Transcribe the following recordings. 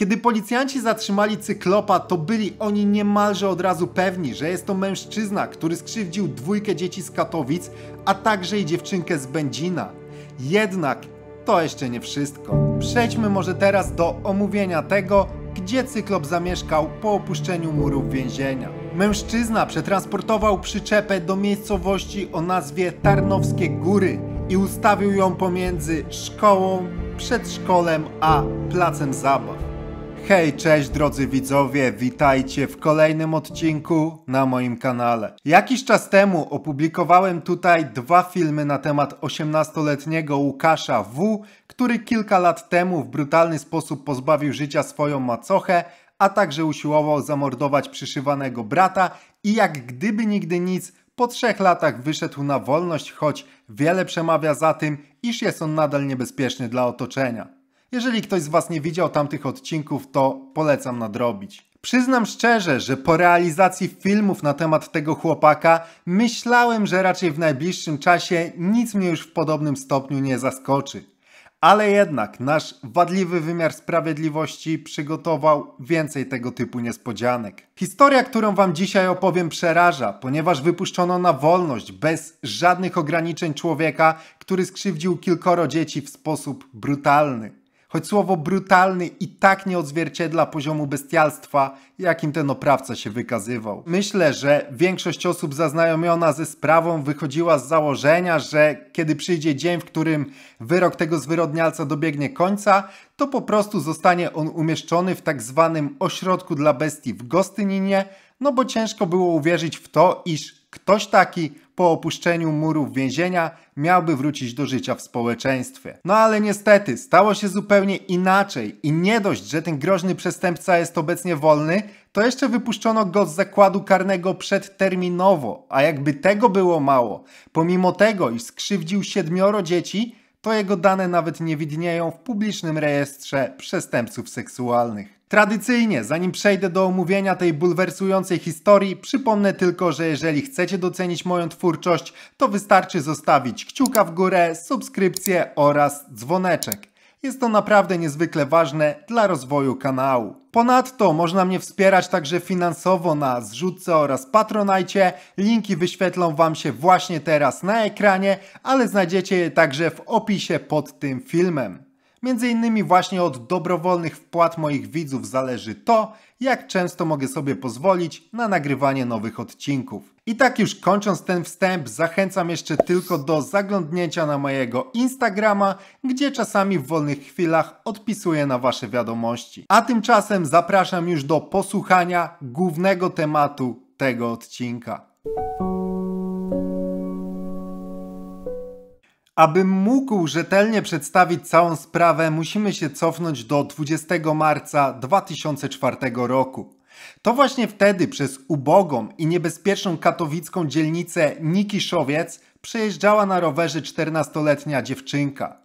Kiedy policjanci zatrzymali cyklopa, to byli oni niemalże od razu pewni, że jest to mężczyzna, który skrzywdził dwójkę dzieci z Katowic, a także i dziewczynkę z Będzina. Jednak to jeszcze nie wszystko. Przejdźmy może teraz do omówienia tego, gdzie cyklop zamieszkał po opuszczeniu murów więzienia. Mężczyzna przetransportował przyczepę do miejscowości o nazwie Tarnowskie Góry i ustawił ją pomiędzy szkołą, przedszkolem a placem zabaw. Hej, cześć drodzy widzowie, witajcie w kolejnym odcinku na moim kanale. Jakiś czas temu opublikowałem tutaj dwa filmy na temat 18-letniego Łukasza W, który kilka lat temu w brutalny sposób pozbawił życia swoją macochę, a także usiłował zamordować przyszywanego brata i jak gdyby nigdy nic po trzech latach wyszedł na wolność, choć wiele przemawia za tym, iż jest on nadal niebezpieczny dla otoczenia. Jeżeli ktoś z Was nie widział tamtych odcinków, to polecam nadrobić. Przyznam szczerze, że po realizacji filmów na temat tego chłopaka myślałem, że raczej w najbliższym czasie nic mnie już w podobnym stopniu nie zaskoczy. Ale jednak nasz wadliwy wymiar sprawiedliwości przygotował więcej tego typu niespodzianek. Historia, którą Wam dzisiaj opowiem, przeraża, ponieważ wypuszczono na wolność bez żadnych ograniczeń człowieka, który skrzywdził kilkoro dzieci w sposób brutalny choć słowo brutalny i tak nie odzwierciedla poziomu bestialstwa, jakim ten oprawca się wykazywał. Myślę, że większość osób zaznajomiona ze sprawą wychodziła z założenia, że kiedy przyjdzie dzień, w którym wyrok tego zwyrodnialca dobiegnie końca, to po prostu zostanie on umieszczony w tak zwanym ośrodku dla bestii w Gostyninie, no bo ciężko było uwierzyć w to, iż ktoś taki po opuszczeniu murów więzienia miałby wrócić do życia w społeczeństwie. No ale niestety stało się zupełnie inaczej i nie dość, że ten groźny przestępca jest obecnie wolny, to jeszcze wypuszczono go z zakładu karnego przedterminowo, a jakby tego było mało, pomimo tego, iż skrzywdził siedmioro dzieci, to jego dane nawet nie widnieją w publicznym rejestrze przestępców seksualnych. Tradycyjnie, zanim przejdę do omówienia tej bulwersującej historii, przypomnę tylko, że jeżeli chcecie docenić moją twórczość, to wystarczy zostawić kciuka w górę, subskrypcję oraz dzwoneczek. Jest to naprawdę niezwykle ważne dla rozwoju kanału. Ponadto można mnie wspierać także finansowo na zrzutce oraz patronajcie. Linki wyświetlą Wam się właśnie teraz na ekranie, ale znajdziecie je także w opisie pod tym filmem. Między innymi właśnie od dobrowolnych wpłat moich widzów zależy to, jak często mogę sobie pozwolić na nagrywanie nowych odcinków. I tak już kończąc ten wstęp, zachęcam jeszcze tylko do zaglądnięcia na mojego Instagrama, gdzie czasami w wolnych chwilach odpisuję na Wasze wiadomości. A tymczasem zapraszam już do posłuchania głównego tematu tego odcinka. Aby mógł rzetelnie przedstawić całą sprawę, musimy się cofnąć do 20 marca 2004 roku. To właśnie wtedy przez ubogą i niebezpieczną katowicką dzielnicę Nikiszowiec przejeżdżała na rowerze 14-letnia dziewczynka.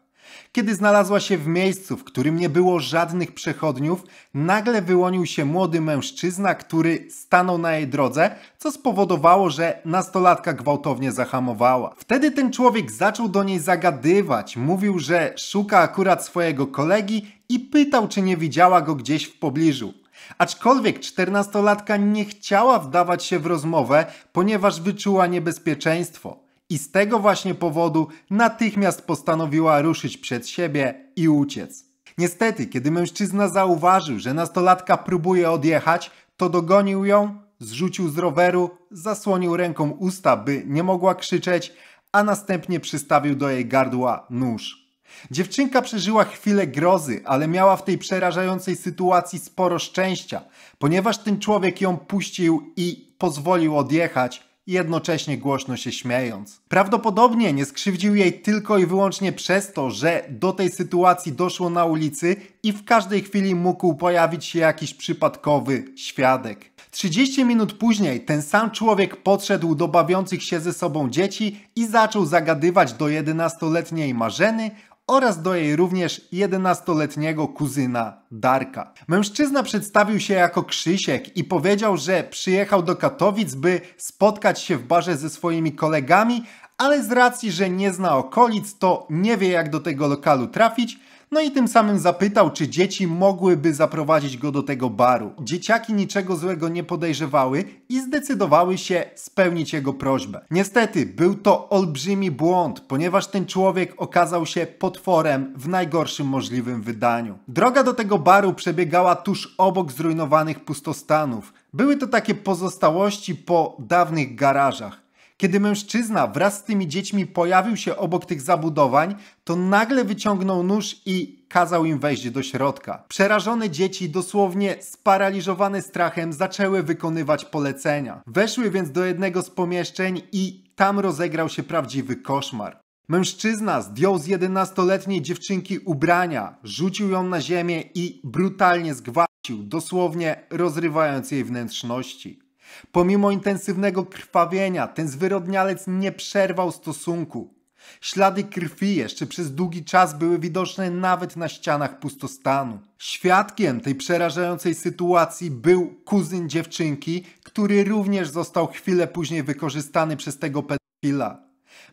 Kiedy znalazła się w miejscu, w którym nie było żadnych przechodniów, nagle wyłonił się młody mężczyzna, który stanął na jej drodze, co spowodowało, że nastolatka gwałtownie zahamowała. Wtedy ten człowiek zaczął do niej zagadywać, mówił, że szuka akurat swojego kolegi i pytał, czy nie widziała go gdzieś w pobliżu. Aczkolwiek czternastolatka nie chciała wdawać się w rozmowę, ponieważ wyczuła niebezpieczeństwo i z tego właśnie powodu natychmiast postanowiła ruszyć przed siebie i uciec. Niestety, kiedy mężczyzna zauważył, że nastolatka próbuje odjechać, to dogonił ją, zrzucił z roweru, zasłonił ręką usta, by nie mogła krzyczeć, a następnie przystawił do jej gardła nóż. Dziewczynka przeżyła chwilę grozy, ale miała w tej przerażającej sytuacji sporo szczęścia, ponieważ ten człowiek ją puścił i pozwolił odjechać, i jednocześnie głośno się śmiejąc. Prawdopodobnie nie skrzywdził jej tylko i wyłącznie przez to, że do tej sytuacji doszło na ulicy i w każdej chwili mógł pojawić się jakiś przypadkowy świadek. 30 minut później ten sam człowiek podszedł do bawiących się ze sobą dzieci i zaczął zagadywać do 11-letniej Marzeny oraz do jej również 11-letniego kuzyna Darka. Mężczyzna przedstawił się jako Krzysiek i powiedział, że przyjechał do Katowic, by spotkać się w barze ze swoimi kolegami, ale z racji, że nie zna okolic, to nie wie jak do tego lokalu trafić no i tym samym zapytał, czy dzieci mogłyby zaprowadzić go do tego baru. Dzieciaki niczego złego nie podejrzewały i zdecydowały się spełnić jego prośbę. Niestety, był to olbrzymi błąd, ponieważ ten człowiek okazał się potworem w najgorszym możliwym wydaniu. Droga do tego baru przebiegała tuż obok zrujnowanych pustostanów. Były to takie pozostałości po dawnych garażach. Kiedy mężczyzna wraz z tymi dziećmi pojawił się obok tych zabudowań, to nagle wyciągnął nóż i kazał im wejść do środka. Przerażone dzieci, dosłownie sparaliżowane strachem, zaczęły wykonywać polecenia. Weszły więc do jednego z pomieszczeń i tam rozegrał się prawdziwy koszmar. Mężczyzna zdjął z 11-letniej dziewczynki ubrania, rzucił ją na ziemię i brutalnie zgwałcił, dosłownie rozrywając jej wnętrzności. Pomimo intensywnego krwawienia, ten zwyrodnialec nie przerwał stosunku. Ślady krwi jeszcze przez długi czas były widoczne nawet na ścianach pustostanu. Świadkiem tej przerażającej sytuacji był kuzyn dziewczynki, który również został chwilę później wykorzystany przez tego pedofila.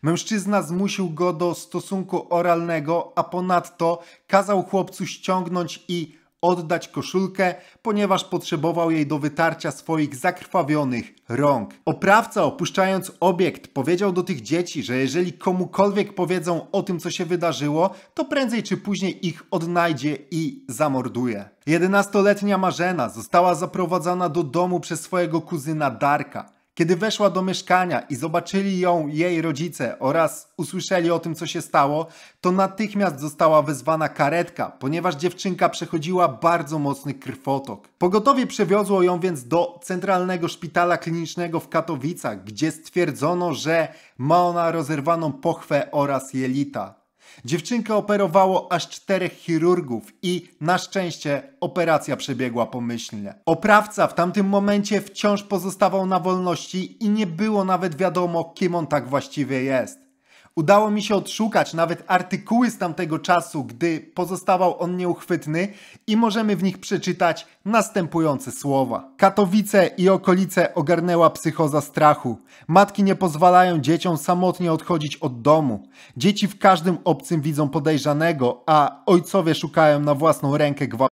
Mężczyzna zmusił go do stosunku oralnego, a ponadto kazał chłopcu ściągnąć i oddać koszulkę, ponieważ potrzebował jej do wytarcia swoich zakrwawionych rąk. Oprawca opuszczając obiekt powiedział do tych dzieci, że jeżeli komukolwiek powiedzą o tym co się wydarzyło, to prędzej czy później ich odnajdzie i zamorduje. 11-letnia Marzena została zaprowadzana do domu przez swojego kuzyna Darka. Kiedy weszła do mieszkania i zobaczyli ją jej rodzice oraz usłyszeli o tym, co się stało, to natychmiast została wezwana karetka, ponieważ dziewczynka przechodziła bardzo mocny krwotok. Pogotowie przewiozło ją więc do Centralnego Szpitala Klinicznego w Katowicach, gdzie stwierdzono, że ma ona rozerwaną pochwę oraz jelita. Dziewczynkę operowało aż czterech chirurgów i na szczęście operacja przebiegła pomyślnie. Oprawca w tamtym momencie wciąż pozostawał na wolności i nie było nawet wiadomo, kim on tak właściwie jest. Udało mi się odszukać nawet artykuły z tamtego czasu, gdy pozostawał on nieuchwytny i możemy w nich przeczytać następujące słowa. Katowice i okolice ogarnęła psychoza strachu. Matki nie pozwalają dzieciom samotnie odchodzić od domu. Dzieci w każdym obcym widzą podejrzanego, a ojcowie szukają na własną rękę gwałtu.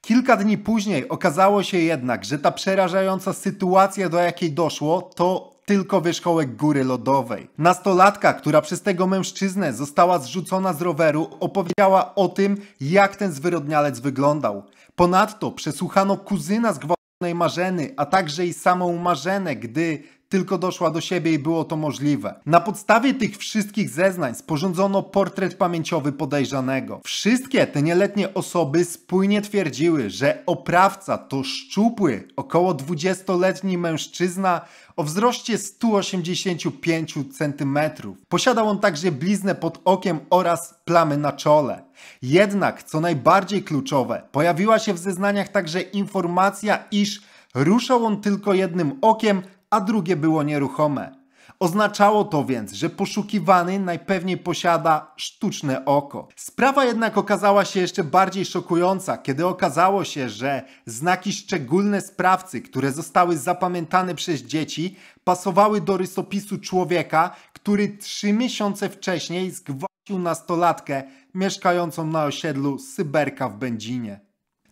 Kilka dni później okazało się jednak, że ta przerażająca sytuacja, do jakiej doszło, to tylko wierzchołek góry lodowej. Nastolatka, która przez tego mężczyznę została zrzucona z roweru, opowiedziała o tym, jak ten zwyrodnialec wyglądał. Ponadto przesłuchano kuzyna zgwałconej Marzeny, a także i samą Marzenę, gdy tylko doszła do siebie i było to możliwe. Na podstawie tych wszystkich zeznań sporządzono portret pamięciowy podejrzanego. Wszystkie te nieletnie osoby spójnie twierdziły, że oprawca to szczupły, około 20-letni mężczyzna o wzroście 185 cm. Posiadał on także bliznę pod okiem oraz plamy na czole. Jednak, co najbardziej kluczowe, pojawiła się w zeznaniach także informacja, iż ruszał on tylko jednym okiem, a drugie było nieruchome. Oznaczało to więc, że poszukiwany najpewniej posiada sztuczne oko. Sprawa jednak okazała się jeszcze bardziej szokująca, kiedy okazało się, że znaki szczególne sprawcy, które zostały zapamiętane przez dzieci, pasowały do rysopisu człowieka, który trzy miesiące wcześniej zgwałcił nastolatkę mieszkającą na osiedlu Syberka w Będzinie.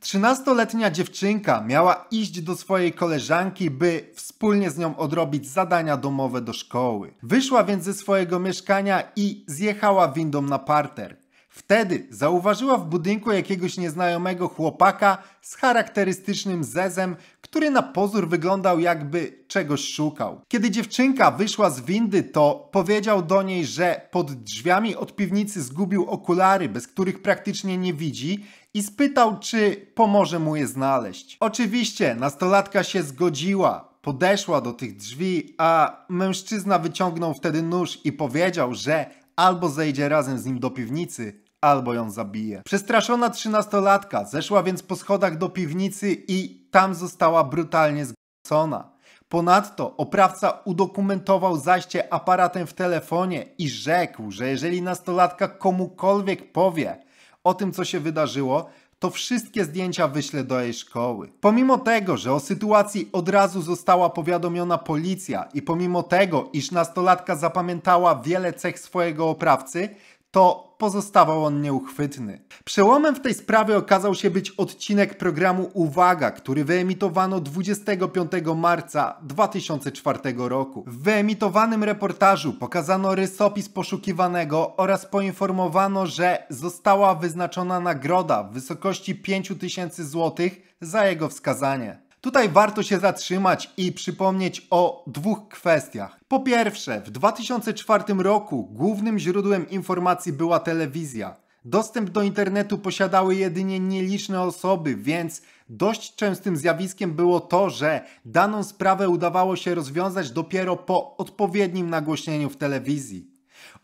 13-letnia dziewczynka miała iść do swojej koleżanki, by wspólnie z nią odrobić zadania domowe do szkoły. Wyszła więc ze swojego mieszkania i zjechała windą na parter. Wtedy zauważyła w budynku jakiegoś nieznajomego chłopaka z charakterystycznym zezem, który na pozór wyglądał jakby czegoś szukał. Kiedy dziewczynka wyszła z windy, to powiedział do niej, że pod drzwiami od piwnicy zgubił okulary, bez których praktycznie nie widzi i spytał, czy pomoże mu je znaleźć. Oczywiście nastolatka się zgodziła, podeszła do tych drzwi, a mężczyzna wyciągnął wtedy nóż i powiedział, że albo zejdzie razem z nim do piwnicy, albo ją zabije. Przestraszona trzynastolatka zeszła więc po schodach do piwnicy i tam została brutalnie zgwałcona. Ponadto oprawca udokumentował zajście aparatem w telefonie i rzekł, że jeżeli nastolatka komukolwiek powie o tym, co się wydarzyło, to wszystkie zdjęcia wyśle do jej szkoły. Pomimo tego, że o sytuacji od razu została powiadomiona policja i pomimo tego, iż nastolatka zapamiętała wiele cech swojego oprawcy, to pozostawał on nieuchwytny. Przełomem w tej sprawie okazał się być odcinek programu Uwaga, który wyemitowano 25 marca 2004 roku. W wyemitowanym reportażu pokazano rysopis poszukiwanego oraz poinformowano, że została wyznaczona nagroda w wysokości 5000 zł za jego wskazanie. Tutaj warto się zatrzymać i przypomnieć o dwóch kwestiach. Po pierwsze, w 2004 roku głównym źródłem informacji była telewizja. Dostęp do internetu posiadały jedynie nieliczne osoby, więc dość częstym zjawiskiem było to, że daną sprawę udawało się rozwiązać dopiero po odpowiednim nagłośnieniu w telewizji.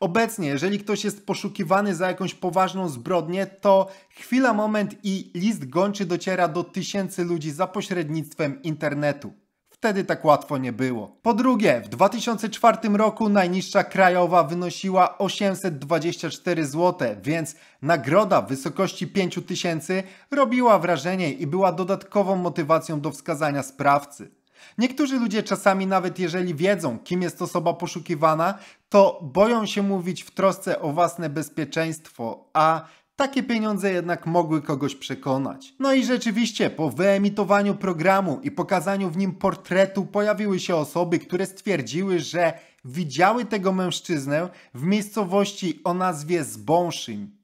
Obecnie, jeżeli ktoś jest poszukiwany za jakąś poważną zbrodnię, to chwila, moment i list gończy dociera do tysięcy ludzi za pośrednictwem internetu. Wtedy tak łatwo nie było. Po drugie, w 2004 roku najniższa krajowa wynosiła 824 zł, więc nagroda w wysokości 5000 robiła wrażenie i była dodatkową motywacją do wskazania sprawcy. Niektórzy ludzie czasami, nawet jeżeli wiedzą, kim jest osoba poszukiwana, to boją się mówić w trosce o własne bezpieczeństwo, a takie pieniądze jednak mogły kogoś przekonać. No i rzeczywiście, po wyemitowaniu programu i pokazaniu w nim portretu pojawiły się osoby, które stwierdziły, że widziały tego mężczyznę w miejscowości o nazwie Zbąszym.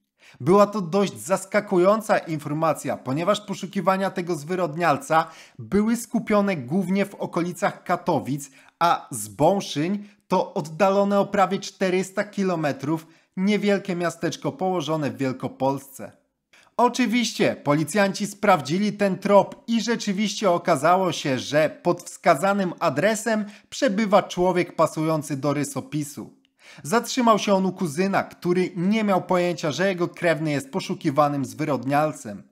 Była to dość zaskakująca informacja, ponieważ poszukiwania tego zwyrodnialca były skupione głównie w okolicach Katowic, a Zbąszyń to oddalone o prawie 400 km niewielkie miasteczko położone w Wielkopolsce. Oczywiście policjanci sprawdzili ten trop i rzeczywiście okazało się, że pod wskazanym adresem przebywa człowiek pasujący do rysopisu. Zatrzymał się on u kuzyna, który nie miał pojęcia, że jego krewny jest poszukiwanym zwyrodnialcem.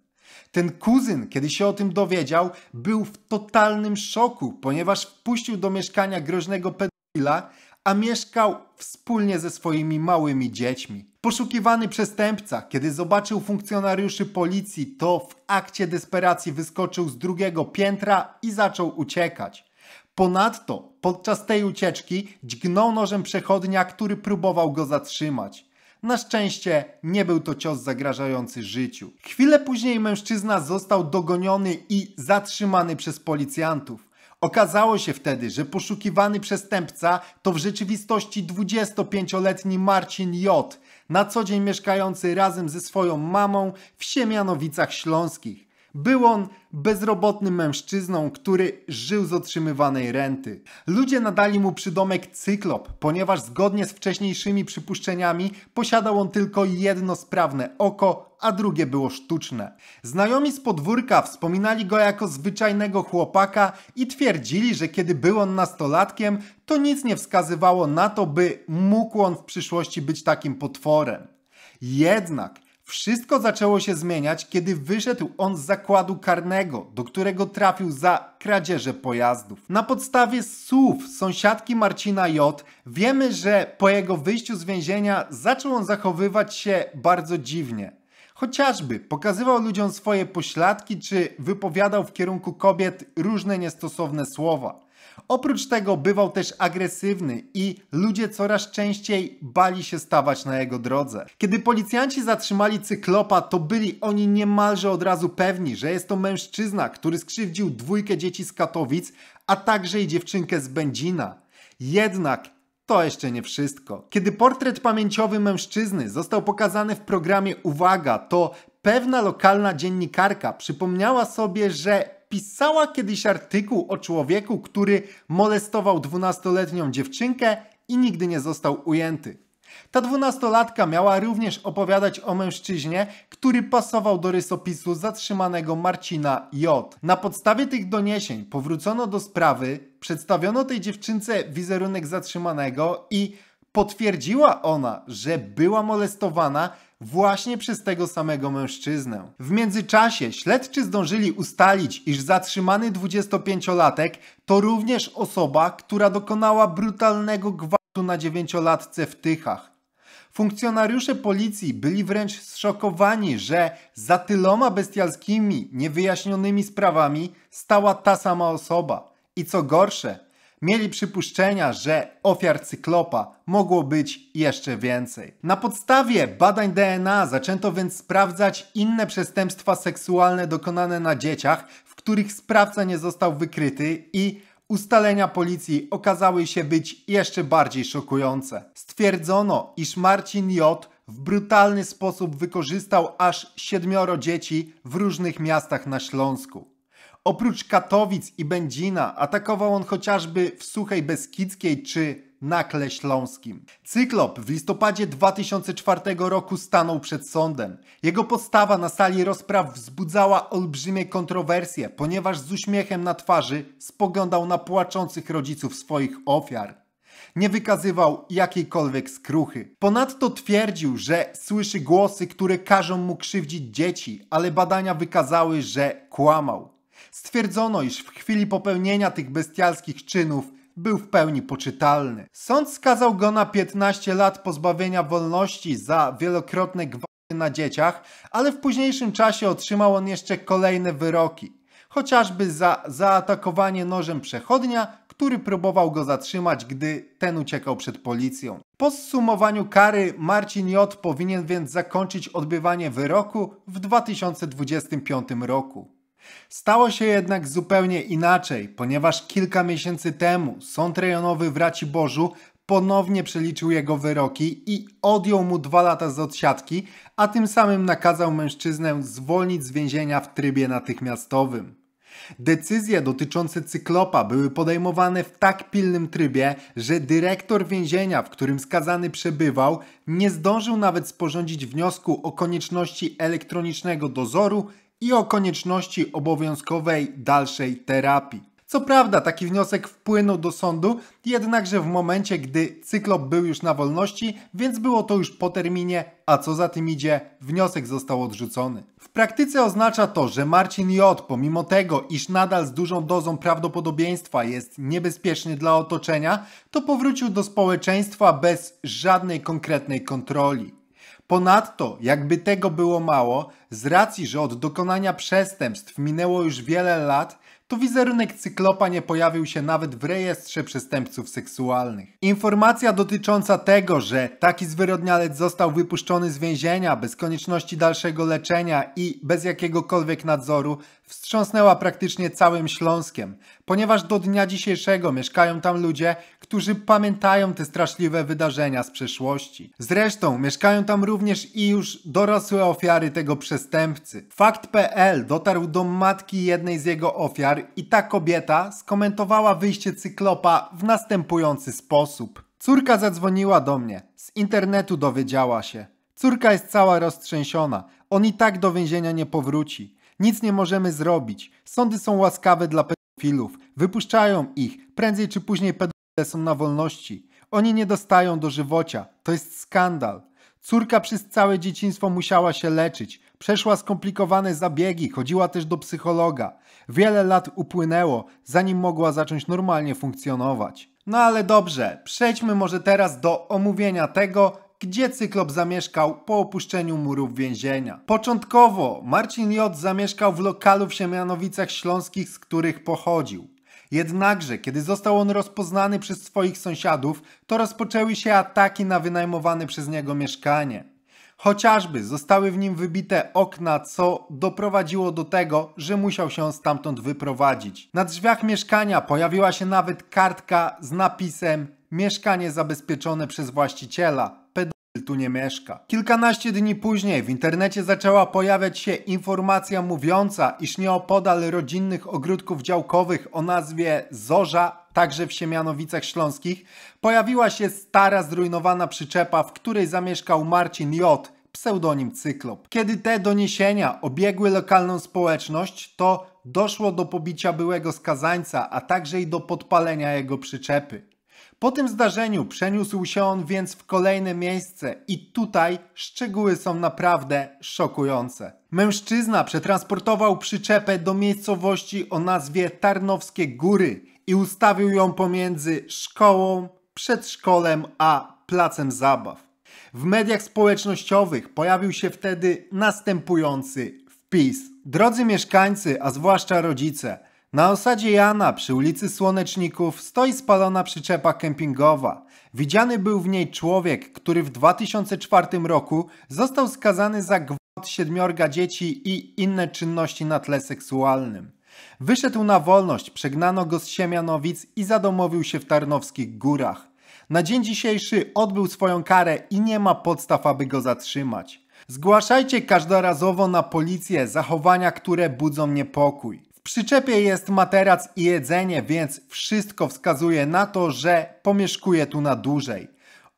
Ten kuzyn, kiedy się o tym dowiedział, był w totalnym szoku, ponieważ wpuścił do mieszkania groźnego pedofila, a mieszkał wspólnie ze swoimi małymi dziećmi. Poszukiwany przestępca, kiedy zobaczył funkcjonariuszy policji, to w akcie desperacji wyskoczył z drugiego piętra i zaczął uciekać. Ponadto podczas tej ucieczki dźgnął nożem przechodnia, który próbował go zatrzymać. Na szczęście nie był to cios zagrażający życiu. Chwilę później mężczyzna został dogoniony i zatrzymany przez policjantów. Okazało się wtedy, że poszukiwany przestępca to w rzeczywistości 25-letni Marcin J., na co dzień mieszkający razem ze swoją mamą w Siemianowicach Śląskich. Był on bezrobotnym mężczyzną, który żył z otrzymywanej renty. Ludzie nadali mu przydomek cyklop, ponieważ zgodnie z wcześniejszymi przypuszczeniami posiadał on tylko jedno sprawne oko, a drugie było sztuczne. Znajomi z podwórka wspominali go jako zwyczajnego chłopaka i twierdzili, że kiedy był on nastolatkiem, to nic nie wskazywało na to, by mógł on w przyszłości być takim potworem. Jednak wszystko zaczęło się zmieniać, kiedy wyszedł on z zakładu karnego, do którego trafił za kradzieże pojazdów. Na podstawie słów sąsiadki Marcina J. wiemy, że po jego wyjściu z więzienia zaczął on zachowywać się bardzo dziwnie. Chociażby pokazywał ludziom swoje pośladki czy wypowiadał w kierunku kobiet różne niestosowne słowa. Oprócz tego bywał też agresywny i ludzie coraz częściej bali się stawać na jego drodze. Kiedy policjanci zatrzymali cyklopa, to byli oni niemalże od razu pewni, że jest to mężczyzna, który skrzywdził dwójkę dzieci z Katowic, a także i dziewczynkę z Będzina. Jednak to jeszcze nie wszystko. Kiedy portret pamięciowy mężczyzny został pokazany w programie Uwaga, to pewna lokalna dziennikarka przypomniała sobie, że pisała kiedyś artykuł o człowieku, który molestował 12-letnią dziewczynkę i nigdy nie został ujęty. Ta dwunastolatka miała również opowiadać o mężczyźnie, który pasował do rysopisu zatrzymanego Marcina J. Na podstawie tych doniesień powrócono do sprawy, przedstawiono tej dziewczynce wizerunek zatrzymanego i potwierdziła ona, że była molestowana właśnie przez tego samego mężczyznę. W międzyczasie śledczy zdążyli ustalić, iż zatrzymany 25-latek to również osoba, która dokonała brutalnego gwałtu na dziewięciolatce w Tychach. Funkcjonariusze policji byli wręcz zszokowani, że za tyloma bestialskimi, niewyjaśnionymi sprawami stała ta sama osoba. I co gorsze, mieli przypuszczenia, że ofiar cyklopa mogło być jeszcze więcej. Na podstawie badań DNA zaczęto więc sprawdzać inne przestępstwa seksualne dokonane na dzieciach, w których sprawca nie został wykryty i ustalenia policji okazały się być jeszcze bardziej szokujące. Stwierdzono, iż Marcin J. w brutalny sposób wykorzystał aż siedmioro dzieci w różnych miastach na Śląsku. Oprócz Katowic i Będzina atakował on chociażby w Suchej Beskidzkiej czy Nakle Śląskim. Cyklop w listopadzie 2004 roku stanął przed sądem. Jego postawa na sali rozpraw wzbudzała olbrzymie kontrowersje, ponieważ z uśmiechem na twarzy spoglądał na płaczących rodziców swoich ofiar. Nie wykazywał jakiejkolwiek skruchy. Ponadto twierdził, że słyszy głosy, które każą mu krzywdzić dzieci, ale badania wykazały, że kłamał stwierdzono, iż w chwili popełnienia tych bestialskich czynów był w pełni poczytalny. Sąd skazał go na 15 lat pozbawienia wolności za wielokrotne gwałty na dzieciach, ale w późniejszym czasie otrzymał on jeszcze kolejne wyroki. Chociażby za zaatakowanie nożem przechodnia, który próbował go zatrzymać, gdy ten uciekał przed policją. Po zsumowaniu kary Marcin J. powinien więc zakończyć odbywanie wyroku w 2025 roku. Stało się jednak zupełnie inaczej, ponieważ kilka miesięcy temu sąd rejonowy w Bożu ponownie przeliczył jego wyroki i odjął mu dwa lata z odsiadki, a tym samym nakazał mężczyznę zwolnić z więzienia w trybie natychmiastowym. Decyzje dotyczące cyklopa były podejmowane w tak pilnym trybie, że dyrektor więzienia, w którym skazany przebywał, nie zdążył nawet sporządzić wniosku o konieczności elektronicznego dozoru i o konieczności obowiązkowej dalszej terapii. Co prawda taki wniosek wpłynął do sądu, jednakże w momencie gdy Cyklop był już na wolności, więc było to już po terminie, a co za tym idzie, wniosek został odrzucony. W praktyce oznacza to, że Marcin J. pomimo tego, iż nadal z dużą dozą prawdopodobieństwa jest niebezpieczny dla otoczenia, to powrócił do społeczeństwa bez żadnej konkretnej kontroli. Ponadto, jakby tego było mało, z racji, że od dokonania przestępstw minęło już wiele lat, to wizerunek cyklopa nie pojawił się nawet w rejestrze przestępców seksualnych. Informacja dotycząca tego, że taki zwyrodnialec został wypuszczony z więzienia bez konieczności dalszego leczenia i bez jakiegokolwiek nadzoru wstrząsnęła praktycznie całym Śląskiem, ponieważ do dnia dzisiejszego mieszkają tam ludzie, którzy pamiętają te straszliwe wydarzenia z przeszłości. Zresztą mieszkają tam również i już dorosłe ofiary tego przestępcy. Fakt.pl dotarł do matki jednej z jego ofiar i ta kobieta skomentowała wyjście cyklopa w następujący sposób. Córka zadzwoniła do mnie. Z internetu dowiedziała się. Córka jest cała roztrzęsiona. On i tak do więzienia nie powróci. Nic nie możemy zrobić. Sądy są łaskawe dla pedofilów. Wypuszczają ich. Prędzej czy później pedofile są na wolności. Oni nie dostają do żywocia. To jest skandal. Córka przez całe dzieciństwo musiała się leczyć. Przeszła skomplikowane zabiegi, chodziła też do psychologa. Wiele lat upłynęło, zanim mogła zacząć normalnie funkcjonować. No ale dobrze, przejdźmy może teraz do omówienia tego, gdzie Cyklop zamieszkał po opuszczeniu murów więzienia. Początkowo Marcin J. zamieszkał w lokalu w Siemianowicach Śląskich, z których pochodził. Jednakże, kiedy został on rozpoznany przez swoich sąsiadów, to rozpoczęły się ataki na wynajmowane przez niego mieszkanie. Chociażby zostały w nim wybite okna, co doprowadziło do tego, że musiał się stamtąd wyprowadzić. Na drzwiach mieszkania pojawiła się nawet kartka z napisem mieszkanie zabezpieczone przez właściciela. Pedofil tu nie mieszka. Kilkanaście dni później w internecie zaczęła pojawiać się informacja mówiąca, iż nieopodal rodzinnych ogródków działkowych o nazwie Zorza także w Siemianowicach Śląskich, pojawiła się stara, zrujnowana przyczepa, w której zamieszkał Marcin J., pseudonim Cyklop. Kiedy te doniesienia obiegły lokalną społeczność, to doszło do pobicia byłego skazańca, a także i do podpalenia jego przyczepy. Po tym zdarzeniu przeniósł się on więc w kolejne miejsce i tutaj szczegóły są naprawdę szokujące. Mężczyzna przetransportował przyczepę do miejscowości o nazwie Tarnowskie Góry i ustawił ją pomiędzy szkołą, przedszkolem a placem zabaw. W mediach społecznościowych pojawił się wtedy następujący wpis. Drodzy mieszkańcy, a zwłaszcza rodzice, na osadzie Jana przy ulicy Słoneczników stoi spalona przyczepa kempingowa. Widziany był w niej człowiek, który w 2004 roku został skazany za gwałt siedmiorga dzieci i inne czynności na tle seksualnym. Wyszedł na wolność, przegnano go z Siemianowic i zadomowił się w Tarnowskich Górach. Na dzień dzisiejszy odbył swoją karę i nie ma podstaw, aby go zatrzymać. Zgłaszajcie każdorazowo na policję zachowania, które budzą niepokój. W przyczepie jest materac i jedzenie, więc wszystko wskazuje na to, że pomieszkuje tu na dłużej.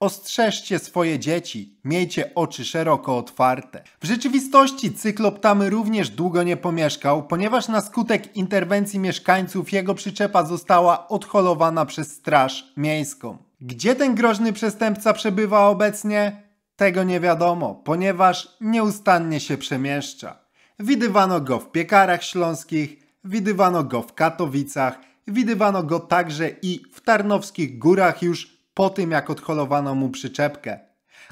Ostrzeżcie swoje dzieci, miejcie oczy szeroko otwarte. W rzeczywistości cyklop tam również długo nie pomieszkał, ponieważ na skutek interwencji mieszkańców jego przyczepa została odholowana przez straż miejską. Gdzie ten groźny przestępca przebywa obecnie? Tego nie wiadomo, ponieważ nieustannie się przemieszcza. Widywano go w piekarach śląskich, widywano go w Katowicach, widywano go także i w Tarnowskich Górach już po tym jak odholowano mu przyczepkę.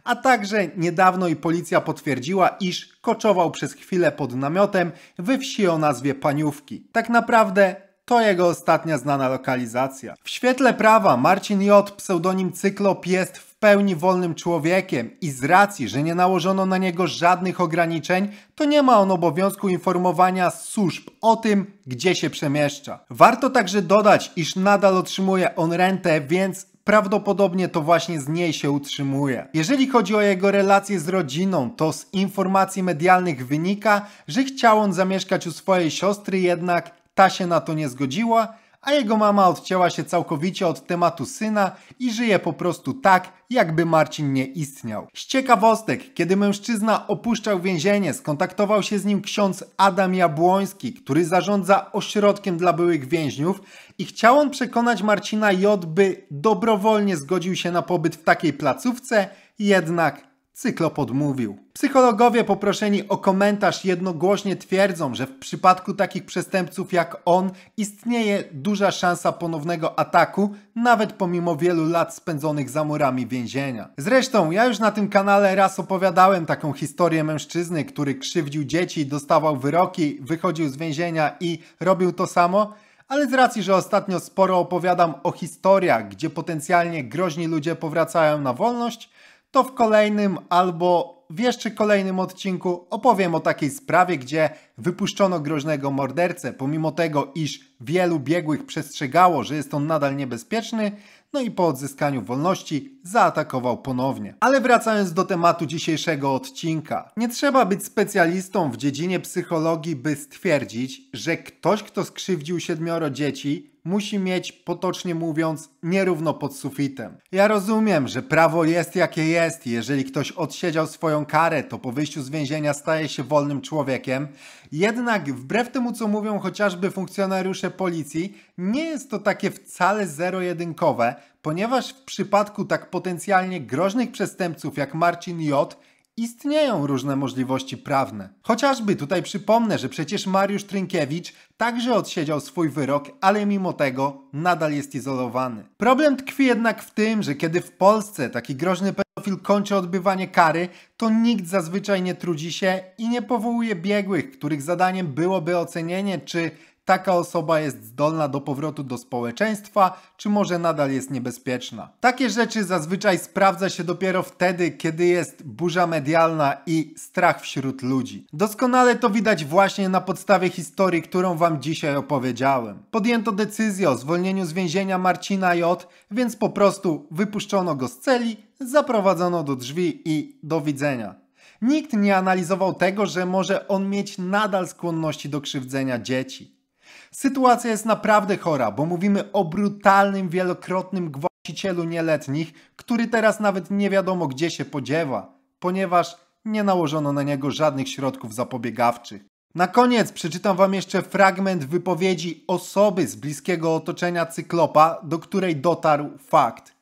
A także niedawno i policja potwierdziła, iż koczował przez chwilę pod namiotem we wsi o nazwie Paniówki. Tak naprawdę to jego ostatnia znana lokalizacja. W świetle prawa Marcin J. pseudonim Cyklop jest w pełni wolnym człowiekiem i z racji, że nie nałożono na niego żadnych ograniczeń, to nie ma on obowiązku informowania służb o tym, gdzie się przemieszcza. Warto także dodać, iż nadal otrzymuje on rentę, więc prawdopodobnie to właśnie z niej się utrzymuje. Jeżeli chodzi o jego relacje z rodziną, to z informacji medialnych wynika, że chciał on zamieszkać u swojej siostry, jednak ta się na to nie zgodziła, a jego mama odcięła się całkowicie od tematu syna i żyje po prostu tak, jakby Marcin nie istniał. Z ciekawostek, kiedy mężczyzna opuszczał więzienie, skontaktował się z nim ksiądz Adam Jabłoński, który zarządza ośrodkiem dla byłych więźniów i chciał on przekonać Marcina J, by dobrowolnie zgodził się na pobyt w takiej placówce, jednak Cyklop odmówił. Psychologowie poproszeni o komentarz jednogłośnie twierdzą, że w przypadku takich przestępców jak on istnieje duża szansa ponownego ataku, nawet pomimo wielu lat spędzonych za murami więzienia. Zresztą ja już na tym kanale raz opowiadałem taką historię mężczyzny, który krzywdził dzieci, dostawał wyroki, wychodził z więzienia i robił to samo ale z racji, że ostatnio sporo opowiadam o historiach, gdzie potencjalnie groźni ludzie powracają na wolność, to w kolejnym albo w jeszcze kolejnym odcinku opowiem o takiej sprawie, gdzie wypuszczono groźnego mordercę, pomimo tego, iż wielu biegłych przestrzegało, że jest on nadal niebezpieczny, no i po odzyskaniu wolności zaatakował ponownie. Ale wracając do tematu dzisiejszego odcinka. Nie trzeba być specjalistą w dziedzinie psychologii, by stwierdzić, że ktoś, kto skrzywdził siedmioro dzieci, musi mieć, potocznie mówiąc, nierówno pod sufitem. Ja rozumiem, że prawo jest jakie jest jeżeli ktoś odsiedział swoją karę, to po wyjściu z więzienia staje się wolnym człowiekiem. Jednak wbrew temu, co mówią chociażby funkcjonariusze policji, nie jest to takie wcale zero-jedynkowe, ponieważ w przypadku tak potencjalnie groźnych przestępców jak Marcin J. Istnieją różne możliwości prawne. Chociażby tutaj przypomnę, że przecież Mariusz Trynkiewicz także odsiedział swój wyrok, ale mimo tego nadal jest izolowany. Problem tkwi jednak w tym, że kiedy w Polsce taki groźny pedofil kończy odbywanie kary, to nikt zazwyczaj nie trudzi się i nie powołuje biegłych, których zadaniem byłoby ocenienie, czy taka osoba jest zdolna do powrotu do społeczeństwa, czy może nadal jest niebezpieczna. Takie rzeczy zazwyczaj sprawdza się dopiero wtedy, kiedy jest burza medialna i strach wśród ludzi. Doskonale to widać właśnie na podstawie historii, którą wam dzisiaj opowiedziałem. Podjęto decyzję o zwolnieniu z więzienia Marcina J, więc po prostu wypuszczono go z celi, zaprowadzono do drzwi i do widzenia. Nikt nie analizował tego, że może on mieć nadal skłonności do krzywdzenia dzieci. Sytuacja jest naprawdę chora, bo mówimy o brutalnym, wielokrotnym gwałcicielu nieletnich, który teraz nawet nie wiadomo gdzie się podziewa, ponieważ nie nałożono na niego żadnych środków zapobiegawczych. Na koniec przeczytam wam jeszcze fragment wypowiedzi osoby z bliskiego otoczenia cyklopa, do której dotarł fakt.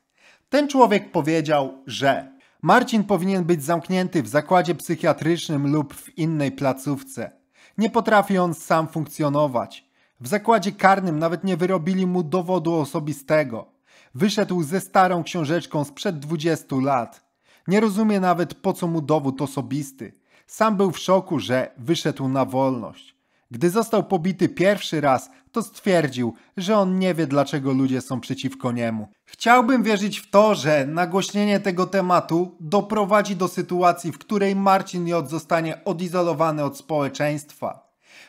Ten człowiek powiedział, że Marcin powinien być zamknięty w zakładzie psychiatrycznym lub w innej placówce. Nie potrafi on sam funkcjonować. W zakładzie karnym nawet nie wyrobili mu dowodu osobistego. Wyszedł ze starą książeczką sprzed 20 lat. Nie rozumie nawet po co mu dowód osobisty. Sam był w szoku, że wyszedł na wolność. Gdy został pobity pierwszy raz, to stwierdził, że on nie wie dlaczego ludzie są przeciwko niemu. Chciałbym wierzyć w to, że nagłośnienie tego tematu doprowadzi do sytuacji, w której Marcin J. zostanie odizolowany od społeczeństwa.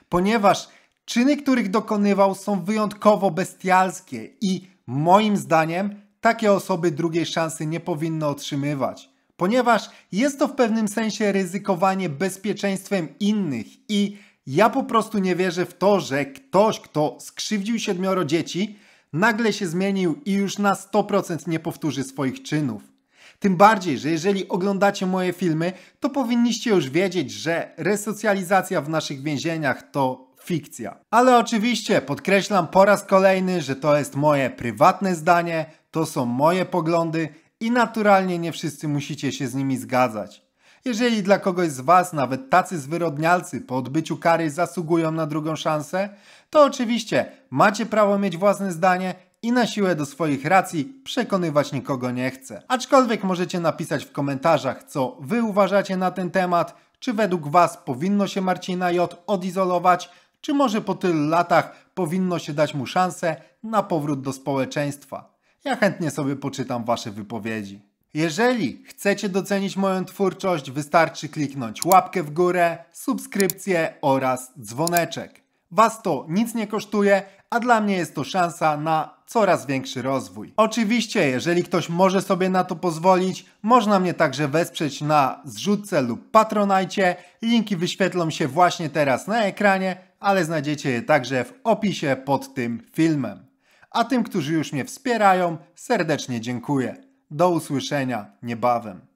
Ponieważ Czyny, których dokonywał, są wyjątkowo bestialskie i moim zdaniem takie osoby drugiej szansy nie powinny otrzymywać, ponieważ jest to w pewnym sensie ryzykowanie bezpieczeństwem innych i ja po prostu nie wierzę w to, że ktoś, kto skrzywdził siedmioro dzieci, nagle się zmienił i już na 100% nie powtórzy swoich czynów. Tym bardziej, że jeżeli oglądacie moje filmy, to powinniście już wiedzieć, że resocjalizacja w naszych więzieniach to fikcja. Ale oczywiście podkreślam po raz kolejny, że to jest moje prywatne zdanie, to są moje poglądy i naturalnie nie wszyscy musicie się z nimi zgadzać. Jeżeli dla kogoś z Was nawet tacy zwyrodnialcy po odbyciu kary zasługują na drugą szansę, to oczywiście macie prawo mieć własne zdanie i na siłę do swoich racji przekonywać nikogo nie chcę. Aczkolwiek możecie napisać w komentarzach, co Wy uważacie na ten temat, czy według Was powinno się Marcina J odizolować, czy może po tylu latach powinno się dać mu szansę na powrót do społeczeństwa? Ja chętnie sobie poczytam Wasze wypowiedzi. Jeżeli chcecie docenić moją twórczość, wystarczy kliknąć łapkę w górę, subskrypcję oraz dzwoneczek. Was to nic nie kosztuje, a dla mnie jest to szansa na coraz większy rozwój. Oczywiście, jeżeli ktoś może sobie na to pozwolić, można mnie także wesprzeć na zrzutce lub patronajcie. Linki wyświetlą się właśnie teraz na ekranie ale znajdziecie je także w opisie pod tym filmem. A tym, którzy już mnie wspierają, serdecznie dziękuję. Do usłyszenia niebawem.